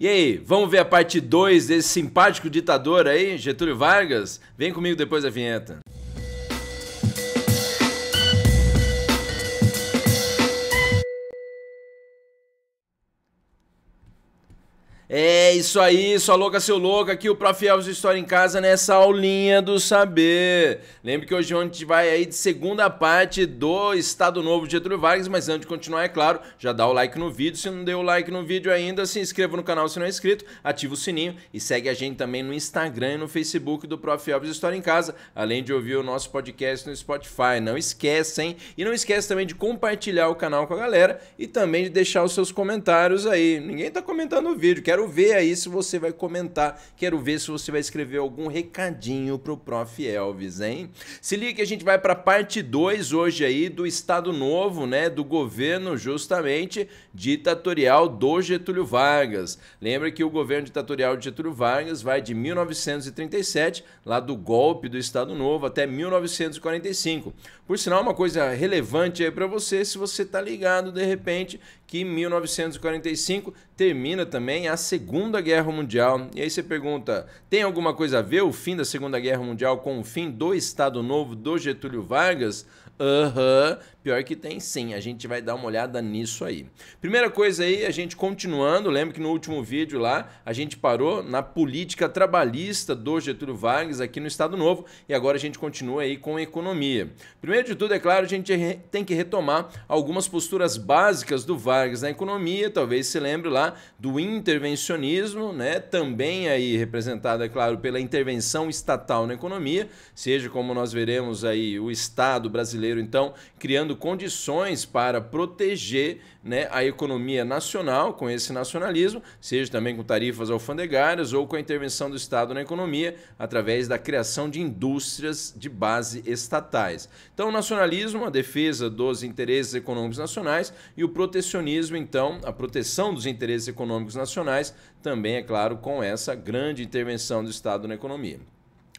E aí, vamos ver a parte 2 desse simpático ditador aí, Getúlio Vargas? Vem comigo depois da vinheta. É isso aí, sua louca, seu louco, aqui o Prof. Elvis História em Casa nessa aulinha do saber. Lembre que hoje a gente vai aí de segunda parte do Estado Novo de Getúlio Vargas, mas antes de continuar, é claro, já dá o like no vídeo, se não deu o like no vídeo ainda, se inscreva no canal se não é inscrito, ativa o sininho e segue a gente também no Instagram e no Facebook do Prof. Elvis História em Casa, além de ouvir o nosso podcast no Spotify, não esquece, hein? E não esquece também de compartilhar o canal com a galera e também de deixar os seus comentários aí. Ninguém tá comentando o vídeo, quero ver aí aí é se você vai comentar. Quero ver se você vai escrever algum recadinho pro Prof. Elvis, hein? Se liga que a gente vai para parte 2 hoje aí do Estado Novo, né? Do governo justamente ditatorial do Getúlio Vargas. Lembra que o governo ditatorial de Getúlio Vargas vai de 1937, lá do golpe do Estado Novo, até 1945. Por sinal, uma coisa relevante aí para você, se você tá ligado de repente que 1945 termina também a segunda Segunda Guerra Mundial. E aí você pergunta: tem alguma coisa a ver o fim da Segunda Guerra Mundial com o fim do Estado Novo do Getúlio Vargas? Aham, uhum. pior que tem sim, a gente vai dar uma olhada nisso aí. Primeira coisa aí, a gente continuando, lembra que no último vídeo lá, a gente parou na política trabalhista do Getúlio Vargas aqui no Estado Novo e agora a gente continua aí com economia. Primeiro de tudo, é claro, a gente tem que retomar algumas posturas básicas do Vargas na economia, talvez se lembre lá do intervencionismo, né? Também aí representado, é claro, pela intervenção estatal na economia, seja como nós veremos aí o Estado brasileiro brasileiro. Então, criando condições para proteger né, a economia nacional com esse nacionalismo, seja também com tarifas alfandegárias ou com a intervenção do Estado na economia através da criação de indústrias de base estatais. Então, o nacionalismo, a defesa dos interesses econômicos nacionais e o protecionismo, então, a proteção dos interesses econômicos nacionais, também, é claro, com essa grande intervenção do Estado na economia.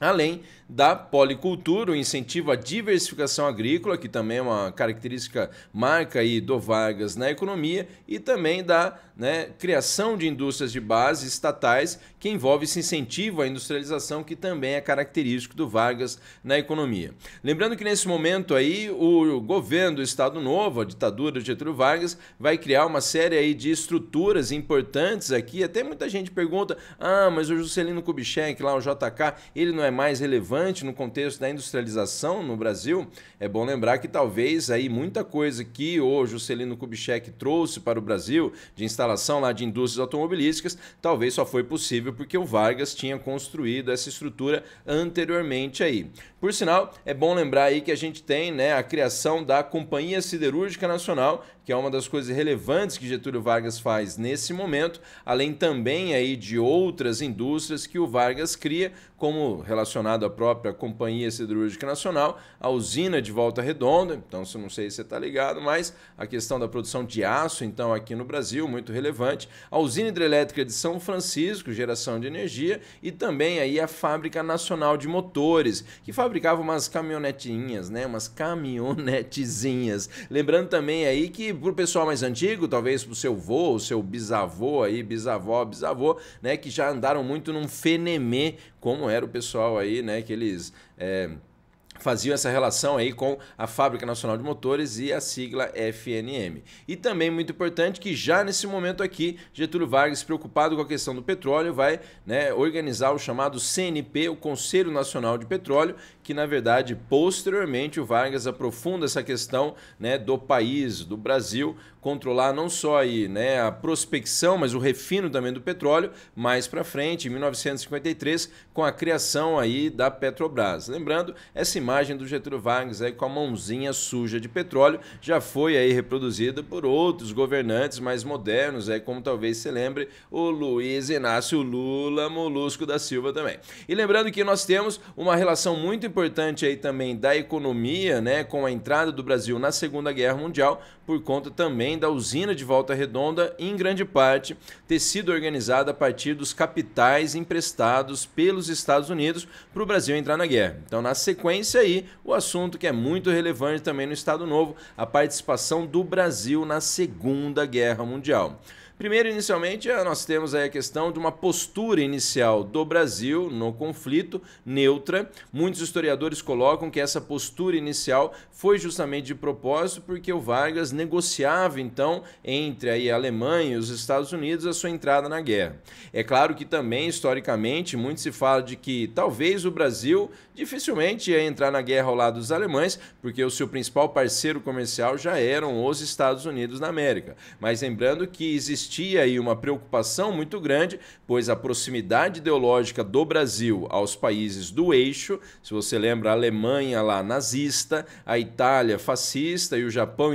Além da policultura, o incentivo à diversificação agrícola, que também é uma característica marca aí do Vargas na economia, e também da né, criação de indústrias de base estatais, que envolve esse incentivo à industrialização, que também é característico do Vargas na economia. Lembrando que nesse momento aí, o governo do Estado Novo, a ditadura de Getúlio Vargas, vai criar uma série aí de estruturas importantes aqui. Até muita gente pergunta: ah, mas o Juscelino Kubitschek, lá o JK, ele não é é mais relevante no contexto da industrialização no Brasil, é bom lembrar que talvez aí muita coisa que o Juscelino Kubitschek trouxe para o Brasil de instalação lá de indústrias automobilísticas, talvez só foi possível porque o Vargas tinha construído essa estrutura anteriormente aí. Por sinal, é bom lembrar aí que a gente tem né, a criação da Companhia Siderúrgica Nacional, que é uma das coisas relevantes que Getúlio Vargas faz nesse momento, além também aí de outras indústrias que o Vargas cria, como relacionado à própria Companhia Siderúrgica Nacional, a usina de Volta Redonda, então se não sei se você está ligado, mas a questão da produção de aço, então aqui no Brasil, muito relevante, a usina hidrelétrica de São Francisco, geração de energia, e também aí a Fábrica Nacional de Motores, que fabricava umas caminhonetinhas, né, umas caminhonetezinhas. Lembrando também aí que e para o pessoal mais antigo, talvez para o seu vô, o seu bisavô aí, bisavó, bisavô, né? Que já andaram muito num fenemê, como era o pessoal aí, né? Que eles... É faziam essa relação aí com a Fábrica Nacional de Motores e a sigla FNM. E também muito importante que já nesse momento aqui, Getúlio Vargas, preocupado com a questão do petróleo, vai né, organizar o chamado CNP, o Conselho Nacional de Petróleo, que na verdade posteriormente o Vargas aprofunda essa questão né, do país, do Brasil controlar não só aí, né, a prospecção, mas o refino também do petróleo, mais para frente, em 1953, com a criação aí da Petrobras. Lembrando, essa imagem do Getúlio Vargas aí com a mãozinha suja de petróleo já foi aí reproduzida por outros governantes mais modernos, aí como talvez se lembre, o Luiz Inácio Lula Molusco da Silva também. E lembrando que nós temos uma relação muito importante importante aí também da economia, né, com a entrada do Brasil na Segunda Guerra Mundial, por conta também da usina de Volta Redonda, em grande parte ter sido organizada a partir dos capitais emprestados pelos Estados Unidos para o Brasil entrar na guerra. Então, na sequência aí, o assunto que é muito relevante também no Estado Novo, a participação do Brasil na Segunda Guerra Mundial. Primeiro, inicialmente, eh, nós temos a questão de uma postura inicial do Brasil no conflito, neutra. Muitos historiadores colocam que essa postura inicial foi justamente de propósito porque o Vargas negociava, então, entre aí, a Alemanha e os Estados Unidos a sua entrada na guerra. É claro que também, historicamente, muito se fala de que talvez o Brasil dificilmente ia entrar na guerra ao lado dos alemães, porque o seu principal parceiro comercial já eram os Estados Unidos da América. Mas lembrando que existia existia aí uma preocupação muito grande, pois a proximidade ideológica do Brasil aos países do eixo, se você lembra, a Alemanha lá nazista, a Itália fascista e o Japão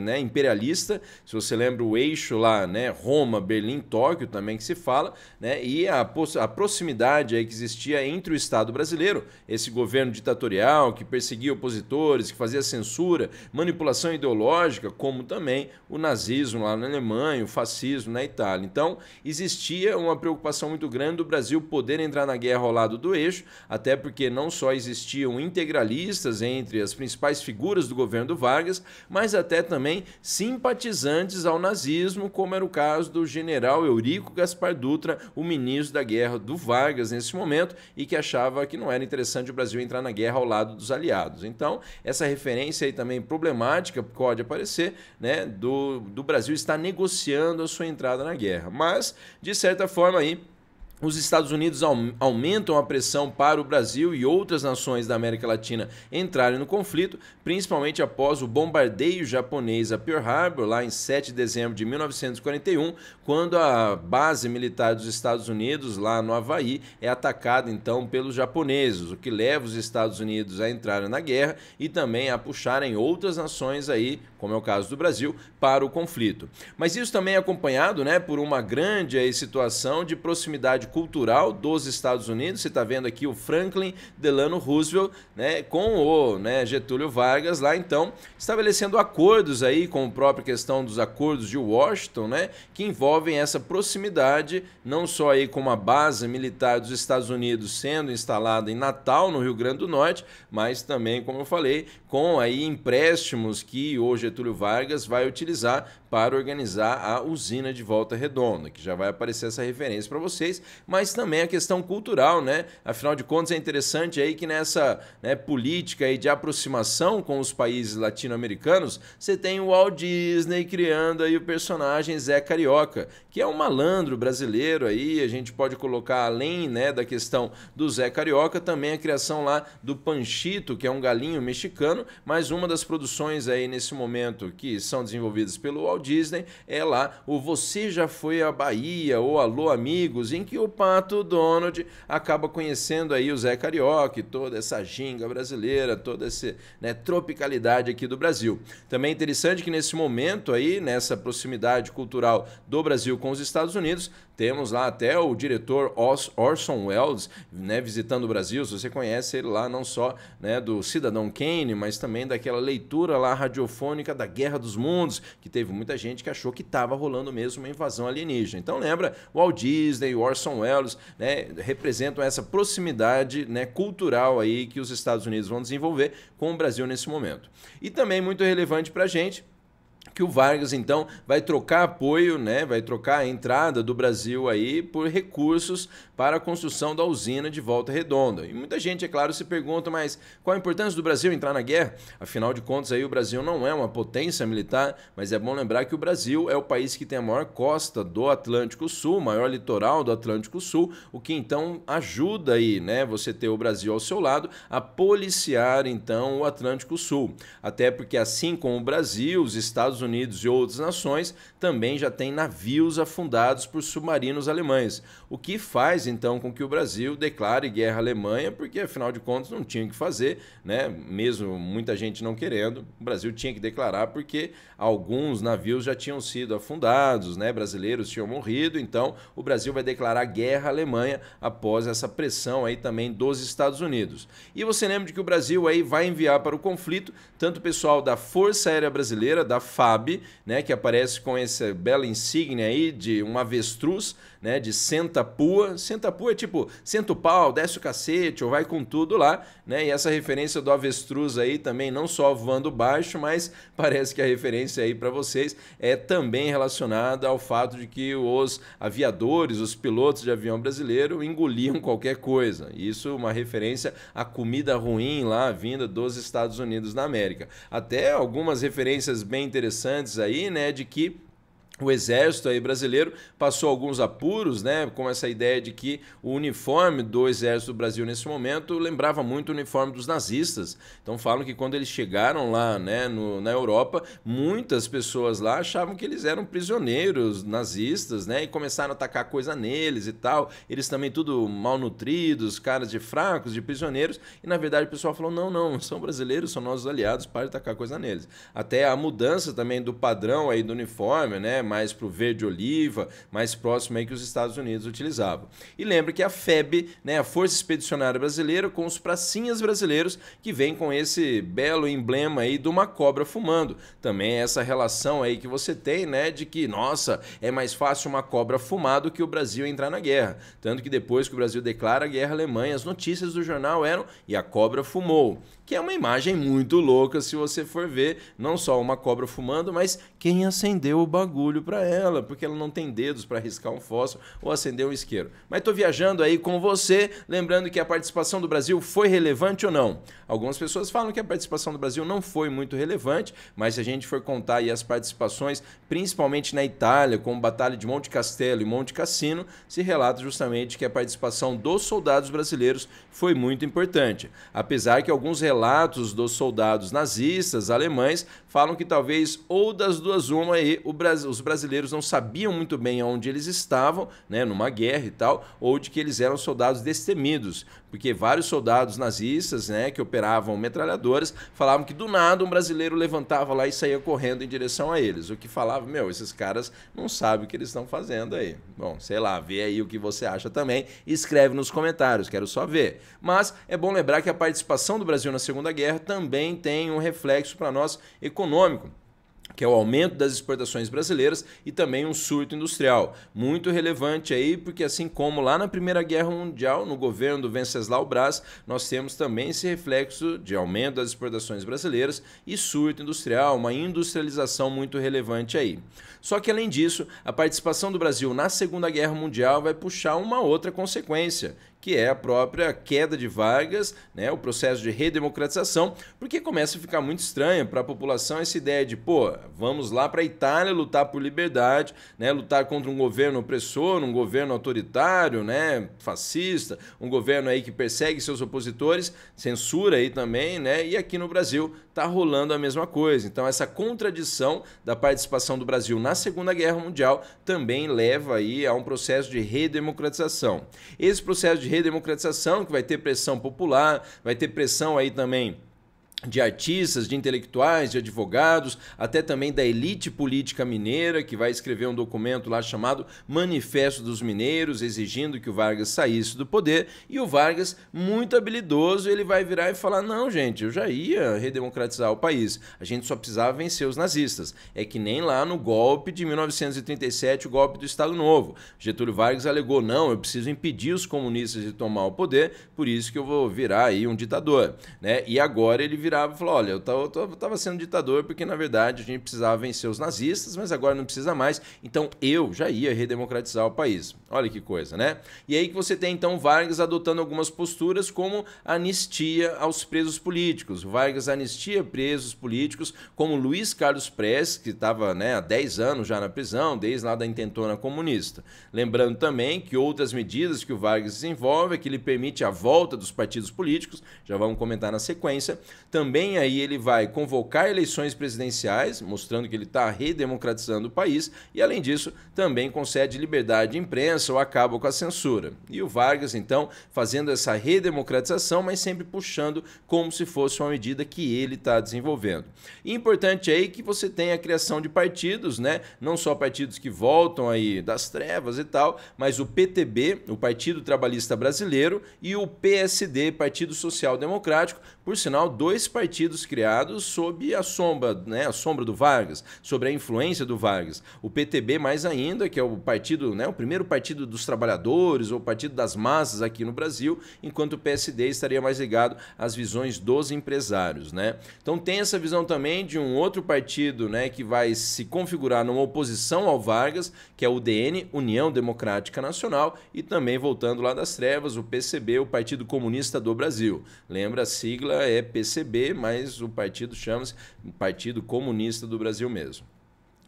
né, imperialista, se você lembra o eixo lá, né, Roma, Berlim, Tóquio também que se fala, né, e a, a proximidade aí que existia entre o Estado brasileiro, esse governo ditatorial que perseguia opositores, que fazia censura, manipulação ideológica, como também o nazismo lá na Alemanha, o fascismo nazismo na Itália. Então, existia uma preocupação muito grande do Brasil poder entrar na guerra ao lado do eixo, até porque não só existiam integralistas entre as principais figuras do governo do Vargas, mas até também simpatizantes ao nazismo, como era o caso do general Eurico Gaspar Dutra, o ministro da guerra do Vargas nesse momento, e que achava que não era interessante o Brasil entrar na guerra ao lado dos aliados. Então, essa referência aí também problemática pode aparecer, né, do, do Brasil estar negociando a sua entrada na guerra. Mas, de certa forma, aí, os Estados Unidos aumentam a pressão para o Brasil e outras nações da América Latina entrarem no conflito, principalmente após o bombardeio japonês a Pearl Harbor, lá em 7 de dezembro de 1941, quando a base militar dos Estados Unidos, lá no Havaí, é atacada então pelos japoneses, o que leva os Estados Unidos a entrarem na guerra e também a puxarem outras nações aí como é o caso do Brasil, para o conflito. Mas isso também é acompanhado né, por uma grande aí, eh, situação de proximidade cultural dos Estados Unidos. Você está vendo aqui o Franklin Delano Roosevelt né, com o né, Getúlio Vargas lá, então, estabelecendo acordos aí com a própria questão dos acordos de Washington, né, que envolvem essa proximidade, não só aí com uma base militar dos Estados Unidos sendo instalada em Natal, no Rio Grande do Norte, mas também, como eu falei, com aí empréstimos que hoje Getúlio Vargas vai utilizar para organizar a usina de Volta Redonda, que já vai aparecer essa referência para vocês, mas também a questão cultural, né? Afinal de contas, é interessante aí que nessa né, política aí de aproximação com os países latino-americanos, você tem o Walt Disney criando aí o personagem Zé Carioca, que é um malandro brasileiro aí, a gente pode colocar além né, da questão do Zé Carioca, também a criação lá do Panchito, que é um galinho mexicano, mas uma das produções aí nesse momento que são desenvolvidos pelo Walt Disney é lá o Você Já Foi à Bahia ou Alô Amigos, em que o Pato Donald acaba conhecendo aí o Zé Carioca e toda essa ginga brasileira, toda essa né, tropicalidade aqui do Brasil. Também é interessante que nesse momento aí, nessa proximidade cultural do Brasil com os Estados Unidos, temos lá até o diretor Orson Welles né, visitando o Brasil. Se você conhece ele lá, não só né, do Cidadão Kane, mas também daquela leitura lá radiofônica da Guerra dos Mundos, que teve muita gente que achou que estava rolando mesmo uma invasão alienígena. Então lembra, Walt Disney, Orson Welles né, representam essa proximidade né, cultural aí que os Estados Unidos vão desenvolver com o Brasil nesse momento. E também muito relevante para a gente, que o Vargas então vai trocar apoio, né, vai trocar a entrada do Brasil aí por recursos para a construção da usina de Volta Redonda. E muita gente, é claro, se pergunta, mas qual a importância do Brasil entrar na guerra? Afinal de contas, aí o Brasil não é uma potência militar, mas é bom lembrar que o Brasil é o país que tem a maior costa do Atlântico Sul, maior litoral do Atlântico Sul, o que então ajuda aí, né, você ter o Brasil ao seu lado a policiar então o Atlântico Sul. Até porque assim como o Brasil, os Estados Unidos Unidos e outras nações também já têm navios afundados por submarinos alemães, o que faz então com que o Brasil declare guerra à Alemanha, porque afinal de contas não tinha que fazer, né? mesmo muita gente não querendo, o Brasil tinha que declarar porque alguns navios já tinham sido afundados, né? brasileiros tinham morrido, então o Brasil vai declarar guerra à Alemanha após essa pressão aí também dos Estados Unidos. E você lembra de que o Brasil aí vai enviar para o conflito tanto o pessoal da Força Aérea Brasileira, da FA né, que aparece com essa bela insígnia aí de um avestruz, né, de Sentapua. Sentapua é tipo, senta o pau, desce o cacete, ou vai com tudo lá, né? E essa referência do avestruz aí também não só voando baixo, mas parece que a referência aí para vocês é também relacionada ao fato de que os aviadores, os pilotos de avião brasileiro engoliam qualquer coisa. Isso uma referência à comida ruim lá vinda dos Estados Unidos da América. Até algumas referências bem interessantes interessantes aí, né? De que o exército aí brasileiro passou alguns apuros, né, com essa ideia de que o uniforme do exército do Brasil nesse momento lembrava muito o uniforme dos nazistas. Então falam que quando eles chegaram lá, né, no, na Europa, muitas pessoas lá achavam que eles eram prisioneiros nazistas, né, e começaram a atacar coisa neles e tal. Eles também tudo malnutridos, caras de fracos, de prisioneiros, e na verdade o pessoal falou: "Não, não, são brasileiros, são nossos aliados, para de atacar coisa neles". Até a mudança também do padrão aí do uniforme, né, mais para o verde oliva, mais próximo aí que os Estados Unidos utilizavam. E lembre que a FEB, né, a Força Expedicionária Brasileira, com os pracinhas brasileiros, que vem com esse belo emblema aí de uma cobra fumando. Também é essa relação aí que você tem, né, de que, nossa, é mais fácil uma cobra fumar do que o Brasil entrar na guerra. Tanto que depois que o Brasil declara a guerra à Alemanha, as notícias do jornal eram e a cobra fumou que é uma imagem muito louca se você for ver, não só uma cobra fumando, mas quem acendeu o bagulho para ela, porque ela não tem dedos para riscar um fósforo ou acender um isqueiro. Mas tô viajando aí com você, lembrando que a participação do Brasil foi relevante ou não. Algumas pessoas falam que a participação do Brasil não foi muito relevante, mas se a gente for contar aí as participações, principalmente na Itália, como Batalha de Monte Castelo e Monte Cassino, se relata justamente que a participação dos soldados brasileiros foi muito importante. Apesar que alguns relatos relatos dos soldados nazistas alemães falam que talvez ou das duas uma aí os brasileiros não sabiam muito bem onde eles estavam, né, numa guerra e tal, ou de que eles eram soldados destemidos, porque vários soldados nazistas, né, que operavam metralhadoras, falavam que do nada um brasileiro levantava lá e saía correndo em direção a eles. O que falava, meu, esses caras não sabem o que eles estão fazendo aí. Bom, sei lá, vê aí o que você acha também e escreve nos comentários, quero só ver. Mas é bom lembrar que a participação do Brasil na Segunda Guerra também tem um reflexo para nós econômico que é o aumento das exportações brasileiras e também um surto industrial. Muito relevante aí, porque assim como lá na Primeira Guerra Mundial, no governo do Venceslau Brás nós temos também esse reflexo de aumento das exportações brasileiras e surto industrial, uma industrialização muito relevante aí. Só que além disso, a participação do Brasil na Segunda Guerra Mundial vai puxar uma outra consequência, que é a própria queda de Vargas, né, o processo de redemocratização, porque começa a ficar muito estranha para a população essa ideia de, pô, vamos lá para a Itália lutar por liberdade, né, lutar contra um governo opressor, um governo autoritário, né, fascista, um governo aí que persegue seus opositores, censura aí também, né, e aqui no Brasil tá rolando a mesma coisa. Então essa contradição da participação do Brasil na Segunda Guerra Mundial também leva aí a um processo de redemocratização. Esse processo de redemocratização, que vai ter pressão popular, vai ter pressão aí também de artistas, de intelectuais, de advogados, até também da elite política mineira, que vai escrever um documento lá chamado Manifesto dos Mineiros, exigindo que o Vargas saísse do poder. E o Vargas, muito habilidoso, ele vai virar e falar: não, gente, eu já ia redemocratizar o país. A gente só precisava vencer os nazistas. É que nem lá no golpe de 1937, o golpe do Estado Novo. Getúlio Vargas alegou: não, eu preciso impedir os comunistas de tomar o poder, por isso que eu vou virar aí um ditador. Né? E agora ele virava e falava: olha, eu estava sendo ditador porque, na verdade, a gente precisava vencer os nazistas, mas agora não precisa mais. Então eu já ia redemocratizar o país. Olha que coisa, né? E aí que você tem, então, Vargas adotando algumas posturas como anistia aos presos políticos. Vargas anistia presos políticos, como Luiz Carlos Prestes, que estava né, há 10 anos já na prisão, desde lá da intentona comunista. Lembrando também que outras medidas que o Vargas desenvolve é que ele permite a volta dos partidos políticos, já vamos comentar na sequência. Também também aí ele vai convocar eleições presidenciais, mostrando que ele está redemocratizando o país, e além disso, também concede liberdade de imprensa ou acaba com a censura. E o Vargas, então, fazendo essa redemocratização, mas sempre puxando como se fosse uma medida que ele está desenvolvendo. E importante aí que você tenha a criação de partidos, né? Não só partidos que voltam aí das trevas e tal, mas o PTB, o Partido Trabalhista Brasileiro, e o PSD, Partido Social Democrático, por sinal, dois partidos criados sob a sombra, né, a sombra do Vargas, sobre a influência do Vargas. O PTB mais ainda, que é o partido, né, o primeiro partido dos trabalhadores ou partido das massas aqui no Brasil, enquanto o PSD estaria mais ligado às visões dos empresários, né? Então tem essa visão também de um outro partido, né, que vai se configurar numa oposição ao Vargas, que é o DN, União Democrática Nacional, e também voltando lá das trevas, o PCB, o Partido Comunista do Brasil. Lembra a sigla é PCB mas o partido chama-se Partido Comunista do Brasil mesmo.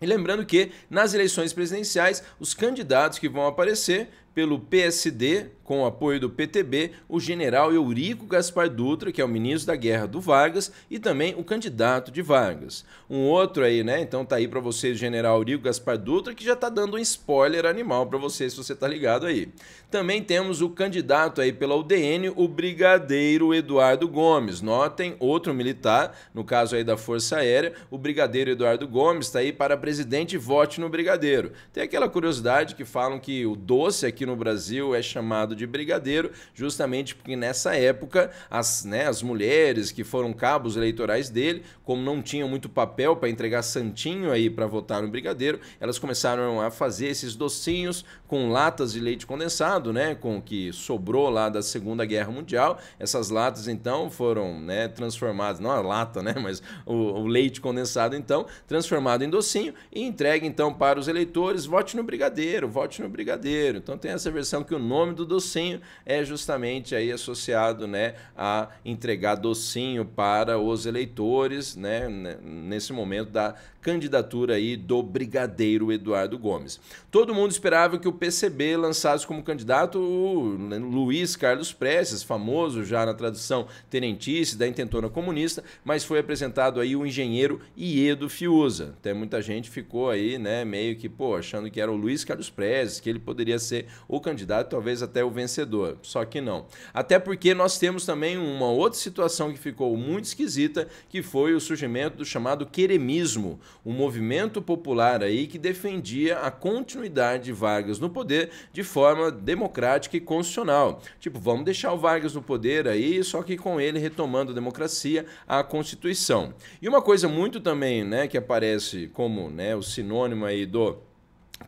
E lembrando que nas eleições presidenciais, os candidatos que vão aparecer pelo PSD, com o apoio do PTB, o general Eurico Gaspar Dutra, que é o ministro da Guerra do Vargas, e também o candidato de Vargas. Um outro aí, né? Então tá aí para vocês, general Eurico Gaspar Dutra, que já tá dando um spoiler animal para vocês, se você tá ligado aí. Também temos o candidato aí pela UDN, o brigadeiro Eduardo Gomes. Notem, outro militar, no caso aí da Força Aérea, o brigadeiro Eduardo Gomes tá aí para presidente vote no brigadeiro. Tem aquela curiosidade que falam que o doce aqui no no Brasil é chamado de brigadeiro, justamente porque nessa época as, né, as mulheres que foram cabos eleitorais dele, como não tinham muito papel para entregar santinho aí para votar no brigadeiro, elas começaram a fazer esses docinhos com latas de leite condensado, né, com o que sobrou lá da Segunda Guerra Mundial. Essas latas então foram, né, transformadas, não a lata, né, mas o, o leite condensado então transformado em docinho e entregue então para os eleitores, vote no brigadeiro, vote no brigadeiro. Então tem tem essa versão que o nome do docinho é justamente aí associado né, a entregar docinho para os eleitores, né, nesse momento da candidatura aí do brigadeiro Eduardo Gomes. Todo mundo esperava que o PCB lançasse como candidato o né, Luiz Carlos Prestes, famoso já na tradição tenentice da intentona comunista, mas foi apresentado aí o engenheiro Iedo Fiuza. Até muita gente ficou aí, né, meio que, pô, achando que era o Luiz Carlos Prestes, que ele poderia ser o candidato, talvez até o vencedor. Só que não. Até porque nós temos também uma outra situação que ficou muito esquisita, que foi o surgimento do chamado queremismo um movimento popular aí que defendia a continuidade de Vargas no poder de forma democrática e constitucional. Tipo, vamos deixar o Vargas no poder aí, só que com ele retomando a democracia, a Constituição. E uma coisa muito também, né, que aparece como, né, o sinônimo aí do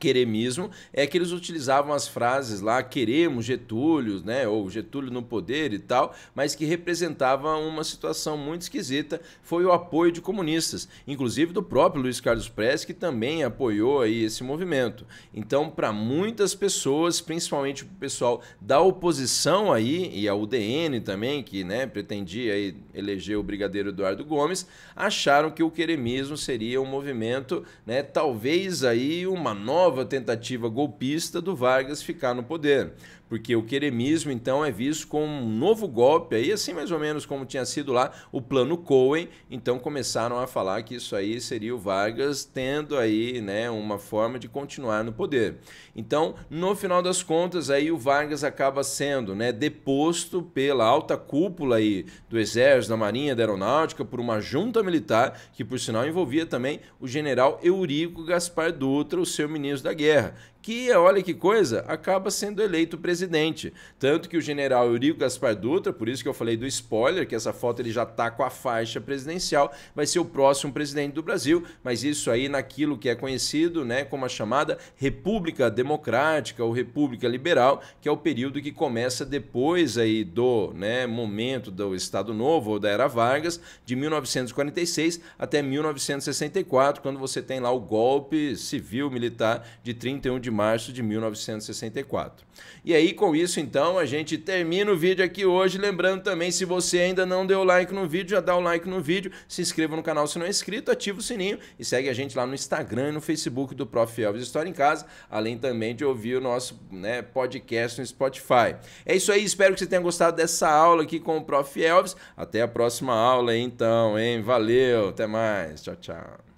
queremismo, é que eles utilizavam as frases lá, queremos Getúlio, né? Ou Getúlio no poder e tal, mas que representava uma situação muito esquisita, foi o apoio de comunistas, inclusive do próprio Luiz Carlos Prestes, que também apoiou aí esse movimento. Então, para muitas pessoas, principalmente o pessoal da oposição aí, e a UDN também, que né, pretendia aí eleger o brigadeiro Eduardo Gomes, acharam que o queremismo seria um movimento, né, talvez aí uma nova nova tentativa golpista do Vargas ficar no poder porque o queremismo então é visto como um novo golpe aí, assim mais ou menos como tinha sido lá o plano Cohen. Então começaram a falar que isso aí seria o Vargas tendo aí, né, uma forma de continuar no poder. Então, no final das contas, aí o Vargas acaba sendo, né, deposto pela alta cúpula aí do Exército, da Marinha, da Aeronáutica por uma junta militar que por sinal envolvia também o general Eurico Gaspar Dutra, o seu ministro da Guerra que, olha que coisa, acaba sendo eleito presidente. Tanto que o general Eurico Gaspar Dutra, por isso que eu falei do spoiler, que essa foto ele já está com a faixa presidencial, vai ser o próximo presidente do Brasil, mas isso aí naquilo que é conhecido né, como a chamada República Democrática ou República Liberal, que é o período que começa depois aí do né, momento do Estado Novo ou da Era Vargas, de 1946 até 1964, quando você tem lá o golpe civil-militar de 31 de março de 1964. E aí, com isso, então, a gente termina o vídeo aqui hoje. Lembrando também, se você ainda não deu like no vídeo, já dá o like no vídeo, se inscreva no canal se não é inscrito, ativa o sininho e segue a gente lá no Instagram e no Facebook do Prof. Elvis História em Casa, além também de ouvir o nosso né, podcast no Spotify. É isso aí, espero que você tenha gostado dessa aula aqui com o Prof. Elvis. Até a próxima aula, então, hein? Valeu, até mais. Tchau, tchau.